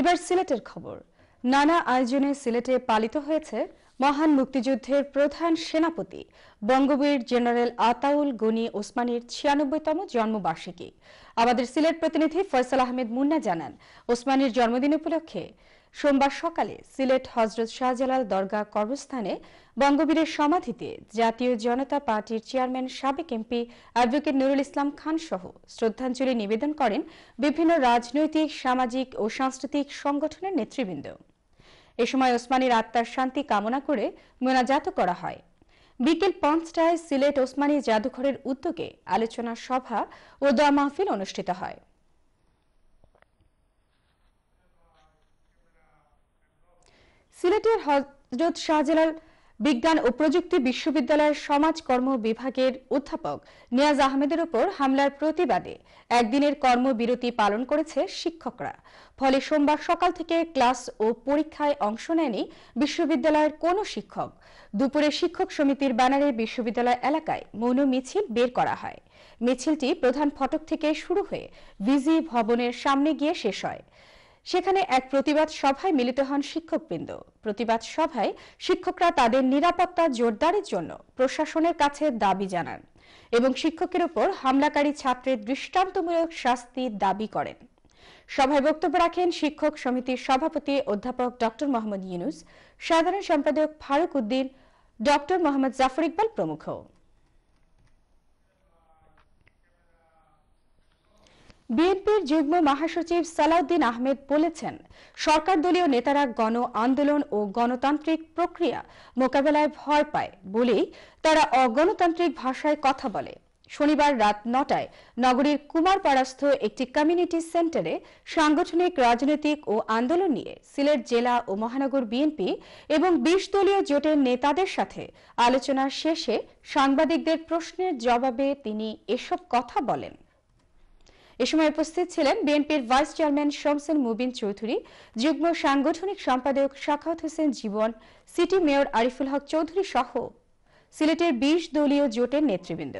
এবার সিলেটের খবর নানা আয়োজনে সিলেটে পালিত হয়েছে মহান মুক্তিযুদ্ধের প্রধান সেনাপতি বঙ্গবীর জেনারেল আতাউল গনি ওসমানীর ছিয়ানব্বইতম জন্মবার্ষিকী আমাদের সিলেট প্রতিনিধি ফয়সাল আহমেদ মুন্না জানান ওসমানীর জন্মদিন উপলক্ষে সোমবার সকালে সিলেট হজরত শাহজালাল দরগা কবরস্থানে বঙ্গবীরের সমাধিতে জাতীয় জনতা পার্টির চেয়ারম্যান সাবেক এমপি অ্যাডভোকেট নুরুল ইসলাম খান সহ শ্রদ্ধাঞ্জলি নিবেদন করেন বিভিন্ন রাজনৈতিক সামাজিক ও সাংস্কৃতিক সংগঠনের নেতৃবৃন্দ এ সময় ওসমানীর আত্মার শান্তি কামনা করে মোনাজাত করা হয় বিকেল পাঁচটায় সিলেট ওসমানী জাদুঘরের উদ্যোগে আলোচনা সভা ও দোয়া মাহফিল অনুষ্ঠিত হয় সিলেটের হজরত শাহজালাল বিজ্ঞান ও প্রযুক্তি বিশ্ববিদ্যালয়ের সমাজকর্ম বিভাগের অধ্যাপক নিয়াজ আহমেদের ওপর হামলার প্রতিবাদে একদিনের কর্মবিরতি পালন করেছে শিক্ষকরা ফলে সোমবার সকাল থেকে ক্লাস ও পরীক্ষায় অংশ নেয়নি বিশ্ববিদ্যালয়ের কোন শিক্ষক দুপুরে শিক্ষক সমিতির ব্যানারে বিশ্ববিদ্যালয় এলাকায় মৌন মিছিল বের করা হয় মিছিলটি প্রধান ফটক থেকে শুরু হয়ে ভিজি ভবনের সামনে গিয়ে শেষ হয় সেখানে এক প্রতিবাদ সভায় মিলিত হন শিক্ষকবৃন্দ প্রতিবাদ সভায় শিক্ষকরা তাদের নিরাপত্তা জোরদারের জন্য প্রশাসনের কাছে দাবি জানান এবং শিক্ষকের উপর হামলাকারী ছাত্রের দৃষ্টান্তমূলক শাস্তির দাবি করেন সভায় বক্তব্য রাখেন শিক্ষক সমিতির সভাপতি অধ্যাপক ডক্টর মোহাম্মদ ইউনুস সাধারণ সম্পাদক ফারুক উদ্দিন ডক্টর মোহাম্মদ জাফর ইকবাল প্রমুখ বিএনপির যুগ্ম মহাসচিব সালাউদ্দিন আহমেদ বলেছেন সরকার দলীয় নেতারা গণ আন্দোলন ও গণতান্ত্রিক প্রক্রিয়া মোকাবেলায় ভয় পায় বলেই তারা অগণতান্ত্রিক ভাষায় কথা বলে শনিবার রাত নটায় নগরীর কুমারপাড়াস্থ একটি কমিউনিটি সেন্টারে সাংগঠনিক রাজনৈতিক ও আন্দোলন নিয়ে সিলেট জেলা ও মহানগর বিএনপি এবং বিশ দলীয় জোটের নেতাদের সাথে আলোচনা শেষে সাংবাদিকদের প্রশ্নের জবাবে তিনি এসব কথা বলেন এ সময় উপস্থিত ছিলেন বিএনপির ভাইস চেয়ারম্যান শমসেন মুবিন চৌধুরী যুগ্ম সাংগঠনিক সম্পাদক শাখাত হোসেন জীবন সিটি মেয়র আরিফুল হক চৌধুরী সহ সিলেটের বিশ দলীয় জোটের নেতৃবৃন্দ